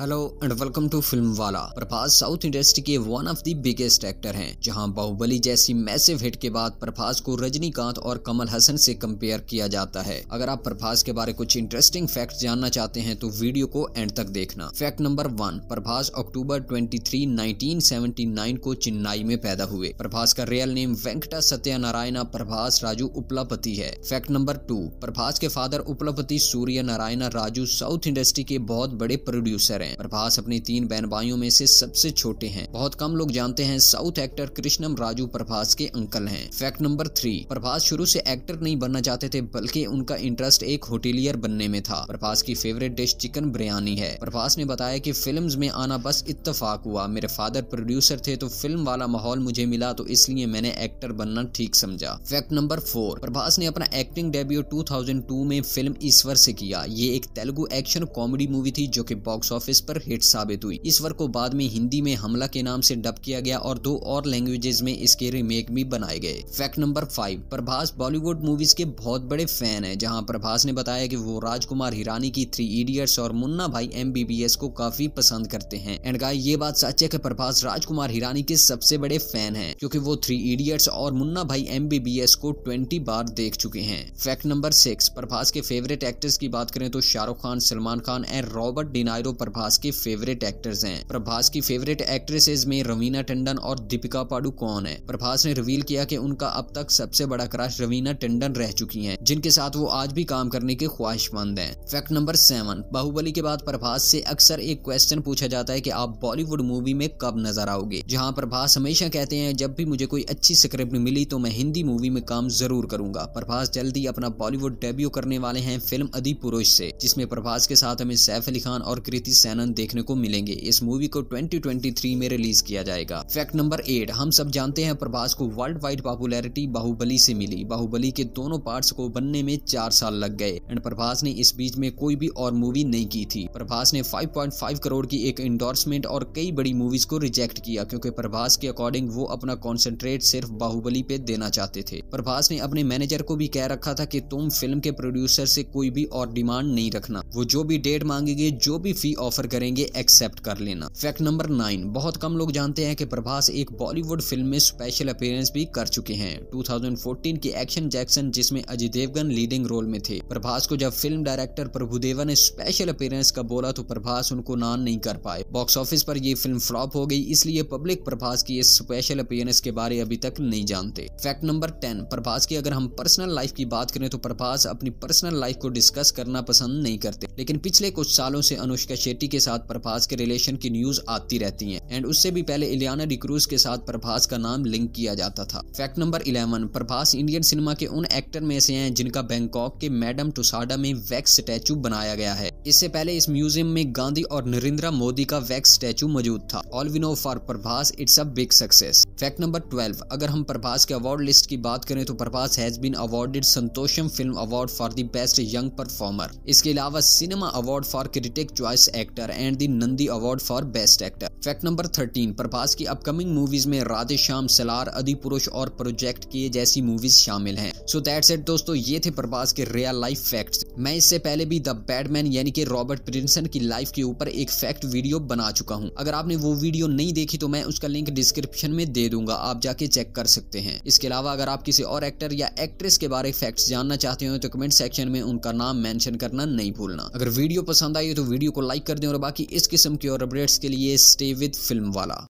hello and welcome to film वाला Prabhas south industry के one of the biggest actor हैं जहां बाहुबली जैसी मैसिव हिट के बाद प्रभास को रजनीकांत और कमल हसन से कंपेयर किया जाता है अगर आप प्रभास के बारे कुछ इंटरेस्टिंग फैक्ट जानना चाहते हैं तो वीडियो को एंड तक देखना fact number one Prabhas October twenty three को चेन्नई में पैदा हुए प्रभास का रियल नेम वेंकटा सत्यानारायण प्रभास राजू उपलापति है फैक्ट नंबर टू प्रभास के father Uppalapati Surya Narayana Raju south industry के बहुत बड़े प्रोड्यूसर है हैं प्रभास अपनी तीन बहन भाइयों में से सबसे छोटे हैं बहुत कम लोग जानते हैं साउथ एक्टर कृष्णम राजू प्रभास के अंकल हैं फैक्ट नंबर थ्री प्रभास शुरू से एक्टर नहीं बनना चाहते थे बल्कि उनका इंटरेस्ट एक होटेलियर बनने में था प्रभास की फेवरेट डिश चिकन बिरयानी है प्रभास ने बताया की फिल्म में आना बस इतफाक हुआ मेरे फादर प्रोड्यूसर थे तो फिल्म वाला माहौल मुझे मिला तो इसलिए मैंने एक्टर बनना ठीक समझा फैक्ट नंबर फोर प्रभास ने अपना एक्टिंग डेब्यू टू में फिल्म ईश्वर से किया ये एक तेलुगु एक्शन कॉमेडी मूवी थी जो कि बॉक्स ऑफिस लैंग्वेज पर हिट साबित हुई इस वर्क को बाद में हिंदी में हमला के नाम से डब किया गया और दो और लैंग्वेजेस में इसके रिमेक भी बनाए गए fact number five Prabhas Bollywood movies के बहुत बड़े फैन है जहाँ प्रभास ने बताया की वो राजकुमार हिरानी की थ्री इडियट्स और मुन्ना भाई एम को काफी पसंद करते हैं एंड गाय ये बात सच है की प्रभास राजकुमार हिरानी के सबसे बड़े फैन है क्यूँकी वो थ्री इडियट्स और मुन्ना भाई एम को ट्वेंटी बार देख चुके हैं फैक्ट नंबर सिक्स प्रभास के फेवरेट एक्टर्स की बात करें तो Shahrukh Khan Salman Khan and Robert De Niro Prabhas Prabhas के फेवरेट एक्टर्स हैं प्रभास की फेवरेट एक्ट्रेसेस में रवीना टंडन और दीपिका पाडू कौन है प्रभास ने रिवील किया कि उनका अब तक सबसे बड़ा क्रश रवीना टंडन रह चुकी हैं जिनके साथ वो आज भी काम करने के ख्वाहिशमंद हैं फैक्ट नंबर सेवन बाहुबली के बाद प्रभास से अक्सर एक क्वेश्चन पूछा जाता है की आप बॉलीवुड मूवी में कब नजर आओगे जहाँ प्रभास हमेशा कहते हैं जब भी मुझे कोई अच्छी स्क्रिप्ट मिली तो मैं हिंदी मूवी में काम जरूर करूंगा प्रभास जल्दी अपना बॉलीवुड डेब्यू करने वाले हैं फिल्म अधि पुरुष से जिसमें प्रभास के साथ हमें सैफ अली खान और कृति सैनन देखने को मिलेंगे इस मूवी को 2023 में रिलीज किया जाएगा फैक्ट नंबर एट हम सब जानते हैं प्रभास को वर्ल्ड वाइड पॉपुलैरिटी बाहुबली से मिली बाहुबली के दोनों पार्ट को बनने में चार साल लग गए एंड प्रभास ने इस बीच में कोई भी और मूवी नहीं की थी प्रभास ने फाइव करोड़ की एक इंडोर्समेंट और कई बड़ी मूवीज को रिजेक्ट किया क्यूँकी प्रभास के अकॉर्डिंग वो अपना कॉन्सेंट्रेट सिर्फ बाहुबली पे देना चाहते थे प्रभास ने अपने मैनेजर को भी कह रखा था कि तुम फिल्म के प्रोड्यूसर से कोई भी और डिमांड नहीं रखना वो जो भी डेट मांगेगी जो भी फी ऑफर ऑफर करेंगे एक्सेप्ट कर लेना फैक्ट नंबर नाइन बहुत कम लोग जानते हैं कि प्रभास एक बॉलीवुड फिल्म में स्पेशल अपेयरेंस भी कर चुके हैं 2014 की एक्शन जैक्सन जिसमें अजय देवगन लीडिंग रोल में थे प्रभास को जब फिल्म डायरेक्टर प्रभुदेवा ने स्पेशल अपेयरेंस का बोला तो प्रभास उनको नान नहीं कर पाए बॉक्स ऑफिस पर यह फिल्म फ्लॉप हो गई इसलिए पब्लिक प्रभास की इस स्पेशल अपेयरेंस के बारे अभी तक नहीं जानते फैक्ट नंबर टेन प्रभास की अगर हम पर्सनल लाइफ की बात करें तो प्रभास अपनी पर्सनल लाइफ को डिस्कस करना पसंद नहीं करते लेकिन पिछले कुछ सालों से अनुष्का शेट्टी बेटी के साथ प्रभास के रिलेशन की न्यूज आती रहती है एंड उससे भी पहले इलियाना डिक्रूज के साथ प्रभास का नाम लिंक किया जाता था fact number eleven Prabhas Indian cinema के उन एक्टर में से हैं जिनका बैंकॉक के मैडम टुसाडा में वैक्स स्टैचू बनाया गया है इससे पहले इस म्यूजियम में गांधी और नरेंद्र मोदी का वैक्स स्टैचू मौजूद था all we know for Prabhas it's a big success fact number twelve अगर हम प्रभास के अवार्ड लिस्ट की बात करें तो Prabhas has been awarded Santosham film award for the best young performer इसके अलावा cinema award for critic choice actor actor and the Nandi award for best actor fact number thirteen Prabhas की अपकमिंग मूवीज में राधे श्याम सलार अधि पुरुष और प्रोजेक्ट के जैसी मूवीज शामिल हैं सो दैट सेट दोस्तों ये थे प्रभास के रियल लाइफ फैक्ट्स मैं इससे पहले भी द बैडमैन यानी कि रॉबर्ट प्रिंसन की लाइफ के ऊपर एक फैक्ट वीडियो बना चुका हूँ अगर आपने वो वीडियो नहीं देखी तो मैं उसका लिंक डिस्क्रिप्शन में दे दूंगा आप जाके चेक कर सकते हैं इसके अलावा अगर आप किसी और एक्टर या एक्ट्रेस के बारे फैक्ट्स जानना चाहते हो तो कमेंट सेक्शन में उनका नाम मेंशन करना नहीं भूलना अगर वीडियो पसंद आई तो वीडियो को लाइक कर दे हैं और बाकी इस किस्म की और अपडेट्स के लिए स्टे विद फिल्म वाला